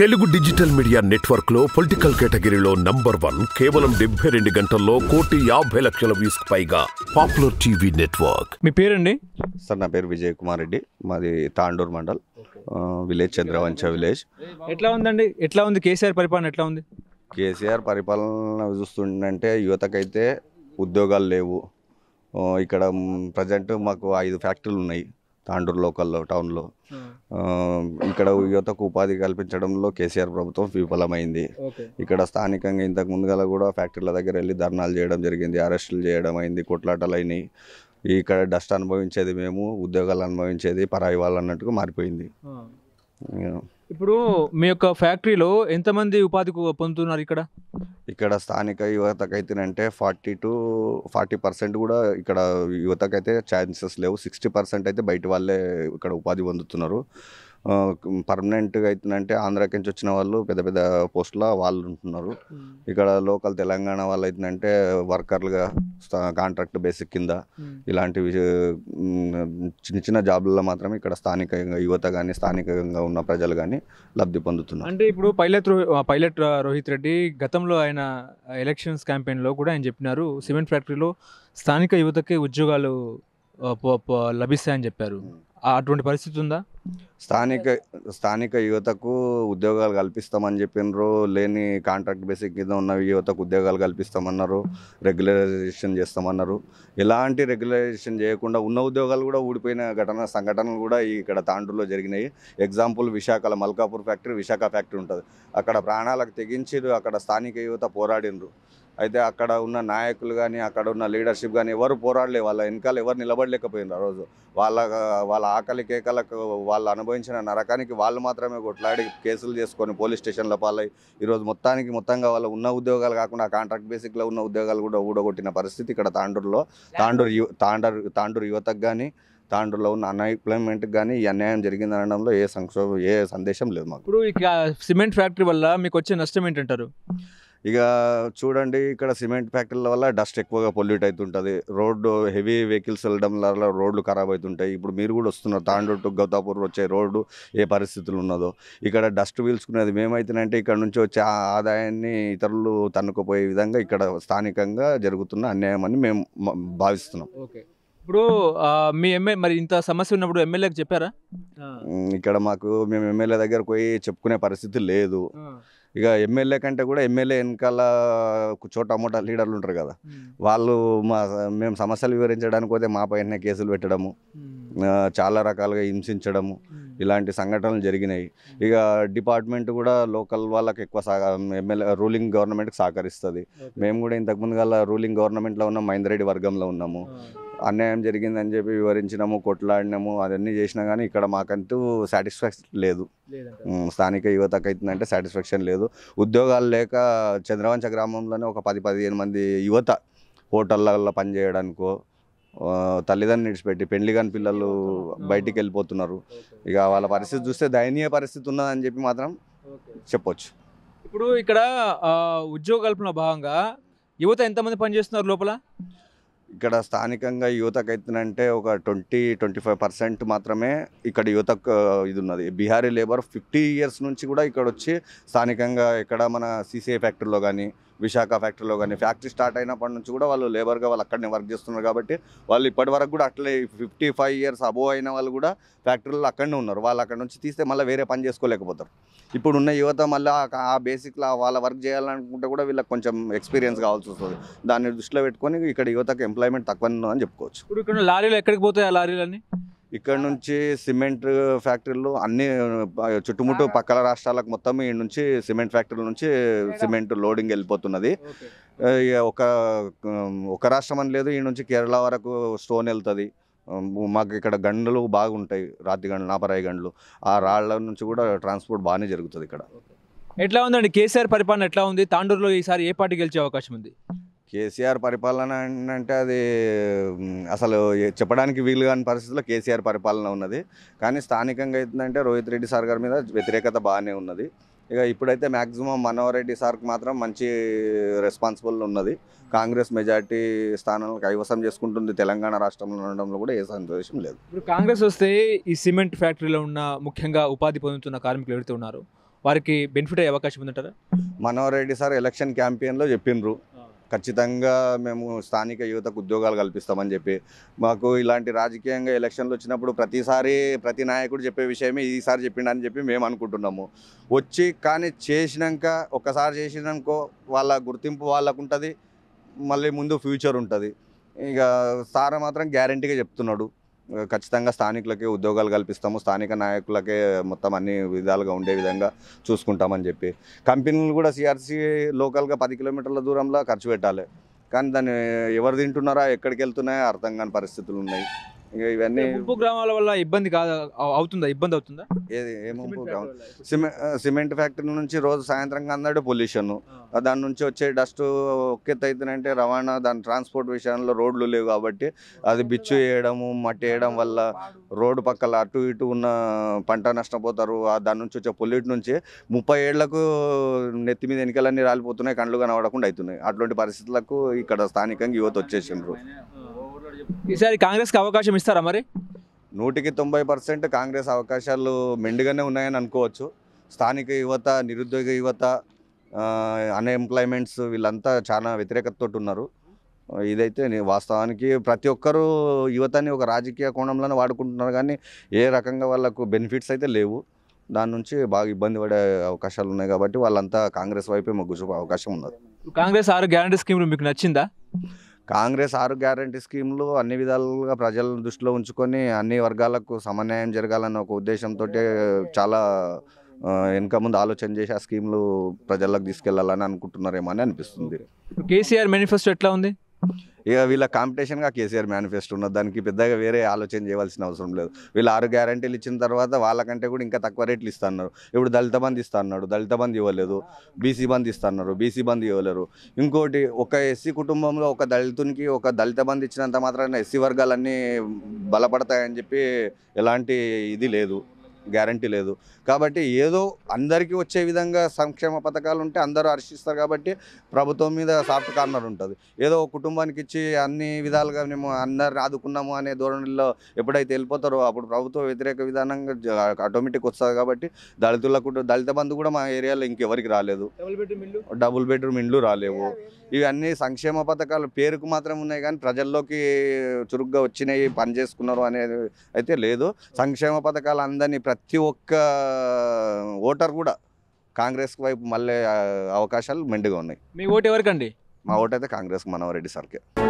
Telugu digital media network లో political కేటగిరీలో number one కేవలం డెబ్బై రెండు గంటల్లో కోటి యాభై లక్షల వ్యూస్ పైగా పాపులర్ టీవీ నెట్వర్క్ మీ పేరండి సార్ నా పేరు విజయ్ కుమార్ రెడ్డి మాది తాండూర్ మండల్ విలేజ్ చంద్రవంచ విలేజ్ ఎట్లా ఉందండి ఎట్లా ఉంది కేసీఆర్ పరిపాలన ఎట్లా ఉంది కేసీఆర్ పరిపాలన చూస్తుంటే యువతకైతే ఉద్యోగాలు లేవు ఇక్కడ ప్రజెంట్ మాకు ఐదు ఫ్యాక్టరీలు ఉన్నాయి తాండూరు లోకల్లో టౌన్లో ఇక్కడ యువతకు ఉపాధి కల్పించడంలో కేసీఆర్ ప్రభుత్వం విఫలమైంది ఇక్కడ స్థానికంగా ఇంతకు ముందుగా కూడా ఫ్యాక్టరీల దగ్గర వెళ్ళి ధర్నాలు చేయడం జరిగింది అరెస్టులు చేయడం అయింది కొట్లాటలు అయినాయి ఇక్కడ డస్ట్ అనుభవించేది మేము ఉద్యోగాలు అనుభవించేది పరాయి వాళ్ళు అన్నట్టుగా మారిపోయింది ఇప్పుడు మీ యొక్క ఫ్యాక్టరీలో ఎంతమంది ఉపాధి పొందుతున్నారు ఇక్కడ ఇక్కడ స్థానిక యువతకైతేనంటే ఫార్టీ టు ఫార్టీ పర్సెంట్ కూడా ఇక్కడ యువతకైతే ఛాన్సెస్ లేవు సిక్స్టీ పర్సెంట్ అయితే బయట వాళ్ళే ఇక్కడ ఉపాధి పొందుతున్నారు పర్మనెంట్గా అవుతుందంటే ఆంధ్రాకి నుంచి వచ్చిన వాళ్ళు పెద్ద పెద్ద పోస్టులో వాళ్ళు ఉంటున్నారు ఇక్కడ లోకల్ తెలంగాణ వాళ్ళు అవుతుందంటే వర్కర్లుగా కాంట్రాక్ట్ బేసిక్ కింద ఇలాంటివి చిన్న చిన్న జాబ్లలో మాత్రమే ఇక్కడ స్థానికంగా యువత కానీ స్థానికంగా ఉన్న ప్రజలు కానీ లబ్ధి పొందుతున్నారు అంటే ఇప్పుడు పైలట్ పైలట్ రోహిత్ రెడ్డి గతంలో ఆయన ఎలక్షన్స్ క్యాంపెయిన్లో కూడా ఆయన చెప్పినారు సిమెంట్ ఫ్యాక్టరీలో స్థానిక యువతకి ఉద్యోగాలు లభిస్తాయని చెప్పారు అటువంటి పరిస్థితి ఉందా స్థానిక స్థానిక యువతకు ఉద్యోగాలు కల్పిస్తామని చెప్పినారు లేని కాంట్రాక్ట్ బేసిక్ కింద ఉన్న యువతకు ఉద్యోగాలు కల్పిస్తామన్నారు రెగ్యులరైజేషన్ చేస్తామన్నారు ఎలాంటి రెగ్యులరైజేషన్ చేయకుండా ఉన్న ఉద్యోగాలు కూడా ఊడిపోయిన ఘటన సంఘటనలు కూడా ఇక్కడ తాండూరులో జరిగినాయి ఎగ్జాంపుల్ విశాఖల మల్కాపూర్ ఫ్యాక్టరీ విశాఖ ఫ్యాక్టరీ ఉంటుంది అక్కడ ప్రాణాలకు తెగించి అక్కడ స్థానిక యువత పోరాడినరు అయితే అక్కడ ఉన్న నాయకులు కానీ అక్కడ ఉన్న లీడర్షిప్ కానీ ఎవరు పోరాడలే వాళ్ళ వెనకాల ఎవరు నిలబడలేకపోయింది ఆ రోజు వాళ్ళ వాళ్ళ ఆకలి కేకలకు వాళ్ళు అనుభవించిన నరకానికి వాళ్ళు మాత్రమే కొట్లాడి కేసులు చేసుకొని పోలీస్ స్టేషన్ల పాలై ఈరోజు మొత్తానికి మొత్తంగా వాళ్ళ ఉన్న ఉద్యోగాలు కాకుండా కాంట్రాక్ట్ బేసిక్లో ఉన్న ఉద్యోగాలు కూడా ఊడగొట్టిన పరిస్థితి ఇక్కడ తాండూరులో తాండూరు యు తాండూరు తాండూరు యువతకు కానీ తాండూరులో ఉన్న అన్ఎంప్లాయ్మెంట్కి కానీ ఈ అన్యాయం జరిగింది అనడంలో ఏ సంక్షోభం ఏ సందేశం లేదు మాకు ఇప్పుడు ఇక సిమెంట్ ఫ్యాక్టరీ వల్ల మీకు వచ్చే నష్టం ఏంటంటారు ఇక చూడండి ఇక్కడ సిమెంట్ ఫ్యాక్టరీల వల్ల డస్ట్ ఎక్కువగా పొల్యూట్ అవుతుంటుంది రోడ్డు హెవీ వెహికల్స్ వెళ్ళడం వల్ల రోడ్లు ఖరాబ్ అవుతుంటాయి ఇప్పుడు మీరు కూడా వస్తున్నారు తాండూరు టు గౌతాపూర్ వచ్చే రోడ్డు ఏ పరిస్థితులు ఉన్నదో ఇక్కడ డస్ట్ పీల్చుకునేది మేమైతేనంటే ఇక్కడ నుంచి వచ్చే ఆదాయాన్ని ఇతరులు తన్నుకుపోయే విధంగా ఇక్కడ స్థానికంగా జరుగుతున్న అన్యాయం అని మేము భావిస్తున్నాం ఇప్పుడు మీ ఎమ్మె మరి ఇంత సమస్య ఉన్నప్పుడు ఎమ్మెల్యేకి చెప్పారా ఇక్కడ మాకు మేము ఎమ్మెల్యే దగ్గర పోయి చెప్పుకునే పరిస్థితి లేదు ఇక ఎమ్మెల్యే కంటే కూడా ఎమ్మెల్యే వెనకాల చోట అమోటా లీడర్లు ఉంటారు కదా వాళ్ళు మా మేము సమస్యలు వివరించడానికి పోతే మా పైన కేసులు పెట్టడము చాలా రకాలుగా హింసించడము ఇలాంటి సంఘటనలు జరిగినాయి ఇక డిపార్ట్మెంట్ కూడా లోకల్ వాళ్ళకి ఎక్కువ ఎమ్మెల్యే రూలింగ్ గవర్నమెంట్కి సహకరిస్తుంది మేము కూడా ఇంతకుముందు గల రూలింగ్ గవర్నమెంట్లో ఉన్న మహేందర్ రెడ్డి వర్గంలో ఉన్నాము అన్యాయం జరిగిందని చెప్పి వివరించినాము కొట్లాడినాము అవన్నీ చేసినా కానీ ఇక్కడ మాకంటూ సాటిస్ఫాక్షన్ లేదు స్థానిక యువతకు అయితుందంటే సాటిస్ఫాక్షన్ లేదు ఉద్యోగాలు లేక చంద్రవంచ గ్రామంలోనే ఒక పది పదిహేను మంది యువత హోటళ్ళల్లో పనిచేయడానికో తల్లిదండ్రులు నిడిచిపెట్టి పెళ్లి కాని పిల్లలు బయటికి వెళ్ళిపోతున్నారు ఇక వాళ్ళ పరిస్థితి చూస్తే దయనీయ పరిస్థితి ఉన్నదని చెప్పి మాత్రం చెప్పొచ్చు ఇప్పుడు ఇక్కడ ఉద్యోగ కల్పన భాగంగా యువత ఎంతమంది పనిచేస్తున్నారు లోపల ఇక్కడ స్థానికంగా యువతకు అవుతుందంటే ఒక ట్వంటీ ట్వంటీ ఫైవ్ పర్సెంట్ మాత్రమే ఇక్కడ యువతకు ఇది ఉన్నది బీహారీ లేబర్ ఫిఫ్టీ ఇయర్స్ నుంచి కూడా ఇక్కడ వచ్చి స్థానికంగా ఇక్కడ మన సీసీఐ ఫ్యాక్టరీలో కానీ విశాఖ ఫ్యాక్టరీలో కానీ ఫ్యాక్టరీ స్టార్ట్ అయినప్పటి నుంచి కూడా వాళ్ళు లేబర్గా వాళ్ళు అక్కడనే వర్క్ చేస్తున్నారు కాబట్టి వాళ్ళు ఇప్పటి వరకు కూడా అట్లే ఫిఫ్టీ ఫైవ్ ఇయర్స్ అబోవ్ అయిన వాళ్ళు కూడా ఫ్యాక్టరీలో అక్కడనే ఉన్నారు వాళ్ళు అక్కడ నుంచి తీస్తే మళ్ళీ వేరే పని చేసుకోలేకపోతారు ఇప్పుడు ఉన్న యువత మళ్ళీ ఆ బేసిక్లో వాళ్ళ వర్క్ చేయాలనుకుంటే కూడా వీళ్ళకి కొంచెం ఎక్స్పీరియన్స్ కావాల్సి వస్తుంది దాన్ని దృష్టిలో పెట్టుకొని ఇక్కడ యువతకు ఎంప్లాయ్మెంట్ తక్కువ అని చెప్పుకోవచ్చు ఇప్పుడు ఇక్కడ లారీలు ఎక్కడికి పోతాయి ఆ లారీలన్నీ ఇక్కడ నుంచి సిమెంట్ ఫ్యాక్టరీలు అన్ని చుట్టుముట్టు పక్కల రాష్ట్రాలకు మొత్తం ఈ నుంచి సిమెంట్ ఫ్యాక్టరీల నుంచి సిమెంట్ లోడింగ్ వెళ్ళిపోతున్నది ఒక ఒక రాష్ట్రం అని లేదు ఈ నుంచి కేరళ వరకు స్టోన్ వెళ్తుంది మాకు ఇక్కడ గండ్లు బాగుంటాయి రాతి గండ్లు నాపరాయి గండ్లు ఆ రాళ్ల నుంచి కూడా ట్రాన్స్పోర్ట్ బాగానే జరుగుతుంది ఇక్కడ ఎట్లా ఉందండి కేసీఆర్ పరిపాలన ఎట్లా ఉంది తాండూరులో ఈసారి ఏ పార్టీ గెలిచే అవకాశం ఉంది కేసీఆర్ పరిపాలన అంటే అది అసలు చెప్పడానికి వీలు కాని పరిస్థితుల్లో కేసీఆర్ పరిపాలన ఉన్నది కానీ స్థానికంగా ఏంటంటే రోహిత్ రెడ్డి సార్ గారి మీద వ్యతిరేకత బాగానే ఉన్నది ఇక ఇప్పుడైతే మ్యాక్సిమం మనోహర్ రెడ్డి సార్కి మాత్రం మంచి రెస్పాన్సిబుల్ ఉన్నది కాంగ్రెస్ మెజార్టీ స్థానాలను కైవసం చేసుకుంటుంది తెలంగాణ రాష్ట్రంలో ఉండడంలో కూడా ఏ సందేశం లేదు ఇప్పుడు కాంగ్రెస్ వస్తే ఈ సిమెంట్ ఫ్యాక్టరీలో ఉన్న ముఖ్యంగా ఉపాధి పొందుతున్న కార్మికులు ఎవరైతే ఉన్నారో వారికి బెనిఫిట్ అయ్యే అవకాశం ఉందంటారా మనోహర్ రెడ్డి సార్ ఎలక్షన్ క్యాంపెయిన్లో చెప్పిండ్రు ఖచ్చితంగా మేము స్థానిక యువతకు ఉద్యోగాలు కల్పిస్తామని చెప్పి మాకు ఇలాంటి రాజకీయంగా ఎలక్షన్లు వచ్చినప్పుడు ప్రతిసారి ప్రతి నాయకుడు చెప్పే విషయమే ఈసారి చెప్పిండని చెప్పి మేము అనుకుంటున్నాము వచ్చి కానీ చేసినాక ఒకసారి చేసినాకో వాళ్ళ గుర్తింపు వాళ్ళకు ఉంటుంది మళ్ళీ ముందు ఫ్యూచర్ ఉంటుంది ఇక సార్ మాత్రం గ్యారంటీగా చెప్తున్నాడు ఖచ్చితంగా స్థానికులకే ఉద్యోగాలు కల్పిస్తాము స్థానిక నాయకులకే మొత్తం అన్ని విధాలుగా ఉండే విధంగా చూసుకుంటామని చెప్పి కంపెనీలు కూడా సిఆర్సీ లోకల్గా పది కిలోమీటర్ల దూరంలో ఖర్చు పెట్టాలి కానీ దాన్ని ఎవరు తింటున్నారా ఎక్కడికి వెళ్తున్నాయో అర్థం కాని పరిస్థితులు ఉన్నాయి ఇవన్నీ గ్రామాల వల్ల ఇబ్బంది కాదు అవుతుందా ఇబ్బంది అవుతుందా ఏది గ్రామం సిమెంట్ సిమెంట్ ఫ్యాక్టరీ నుంచి రోజు సాయంత్రం అందడే పొల్యూషన్ దాని నుంచి వచ్చే డస్ట్ అవుతుందంటే రవాణా దాని ట్రాన్స్పోర్ట్ విషయంలో రోడ్లు లేవు కాబట్టి అది బిచ్చు వేయడము మట్టి వేయడం వల్ల రోడ్డు పక్కల అటు ఇటు ఉన్న పంట నష్టపోతారు దాని నుంచి వచ్చే పొల్యూట్ నుంచి ముప్పై ఏళ్లకు నెత్తి మీద ఎన్నికలన్నీ రాలిపోతున్నాయి కండ్లు కనబడకుండా అవుతున్నాయి అటువంటి పరిస్థితులకు ఇక్కడ స్థానికంగా యువత వచ్చేసిండ్రు ఈసారి కాంగ్రెస్కి అవకాశం ఇస్తారా మరి నూటికి తొంభై పర్సెంట్ కాంగ్రెస్ అవకాశాలు మెండుగానే ఉన్నాయని అనుకోవచ్చు స్థానిక యువత నిరుద్యోగ యువత అన్ఎంప్లాయ్మెంట్స్ వీళ్ళంతా చాలా వ్యతిరేకతతో ఉన్నారు ఇదైతే వాస్తవానికి ప్రతి ఒక్కరూ యువతని ఒక రాజకీయ కోణంలోనే వాడుకుంటున్నారు కానీ ఏ రకంగా వాళ్ళకు బెనిఫిట్స్ అయితే లేవు దాని నుంచి బాగా ఇబ్బంది పడే అవకాశాలు ఉన్నాయి కాబట్టి వాళ్ళంతా కాంగ్రెస్ వైపే మొగ్గు అవకాశం ఉన్నది కాంగ్రెస్ ఆరు గ్యారంటీ స్కీమ్ మీకు నచ్చిందా కాంగ్రెస్ ఆరు గ్యారంటీ స్కీమ్లు అన్ని విధాలుగా ప్రజలను దృష్టిలో ఉంచుకొని అన్ని వర్గాలకు సమన్యాయం జరగాలన్న ఒక ఉద్దేశంతో చాలా వెనక ముందు ఆలోచన చేసి ఆ స్కీమ్లు ప్రజలకు తీసుకెళ్లాలని అనుకుంటున్నారేమో అని అనిపిస్తుంది కేసీఆర్ మేనిఫెస్టో ఎట్లా ఉంది ఇక వీళ్ళ కాంపిటీషన్గా కేసీఆర్ మేనిఫెస్టో ఉన్నది దానికి పెద్దగా వేరే ఆలోచన చేయవలసిన అవసరం లేదు వీళ్ళు ఆరు గ్యారంటీలు ఇచ్చిన తర్వాత వాళ్ళకంటే కూడా ఇంకా తక్కువ రేట్లు ఇస్తున్నారు ఇప్పుడు దళిత బంద్ ఇస్తున్నాడు దళిత బంద్ ఇవ్వలేదు బీసీ బంద్ ఇస్తున్నారు బీసీ బంద్ ఇవ్వలేరు ఇంకోటి ఒక ఎస్సీ కుటుంబంలో ఒక దళితునికి ఒక దళిత బంద్ ఇచ్చినంత మాత్రాన ఎస్సీ వర్గాలన్నీ బలపడతాయని చెప్పి ఎలాంటి ఇది లేదు గ్యారంటీ లేదు కాబట్టి ఏదో అందరికీ వచ్చే విధంగా సంక్షేమ పథకాలు ఉంటే అందరూ హర్షిస్తారు కాబట్టి ప్రభుత్వం మీద సాఫ్ట్ కార్నర్ ఉంటుంది ఏదో కుటుంబానికి ఇచ్చి అన్ని విధాలుగా మేము అందరిని ఆదుకున్నాము అనే ధోరణిలో ఎప్పుడైతే వెళ్ళిపోతారో అప్పుడు ప్రభుత్వ వ్యతిరేక విధానంగా ఆటోమేటిక్ వస్తుంది కాబట్టి దళితులకు దళిత బంధు కూడా మా ఏరియాలో ఇంకెవరికి రాలేదు డబుల్ బెడ్రూమ్ ఇండ్లు రాలేవు ఇవన్నీ సంక్షేమ పథకాలు పేరుకు మాత్రం ఉన్నాయి కానీ ప్రజల్లోకి చురుగ్గా వచ్చినాయి పనిచేసుకున్నారు అనేది అయితే లేదు సంక్షేమ పథకాలు అందరినీ ప్రతి ఒక్క ఓటర్ కూడా కాంగ్రెస్ వైపు మళ్ళీ అవకాశాలు మెండుగా ఉన్నాయి మీ ఓటు ఎవరికండి మా ఓటు అయితే కాంగ్రెస్కి మనవరెడ్డి సార్కే